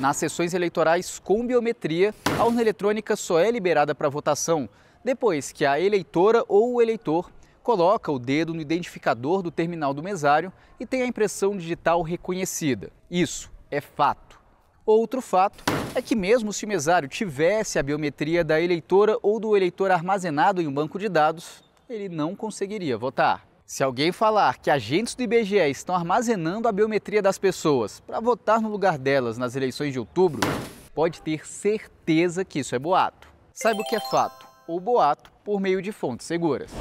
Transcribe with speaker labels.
Speaker 1: Nas sessões eleitorais com biometria, a urna eletrônica só é liberada para votação depois que a eleitora ou o eleitor coloca o dedo no identificador do terminal do mesário e tem a impressão digital reconhecida. Isso é fato. Outro fato é que, mesmo se o mesário tivesse a biometria da eleitora ou do eleitor armazenado em um banco de dados, ele não conseguiria votar. Se alguém falar que agentes do IBGE estão armazenando a biometria das pessoas para votar no lugar delas nas eleições de outubro, pode ter certeza que isso é boato. Saiba o que é fato ou boato por meio de fontes seguras.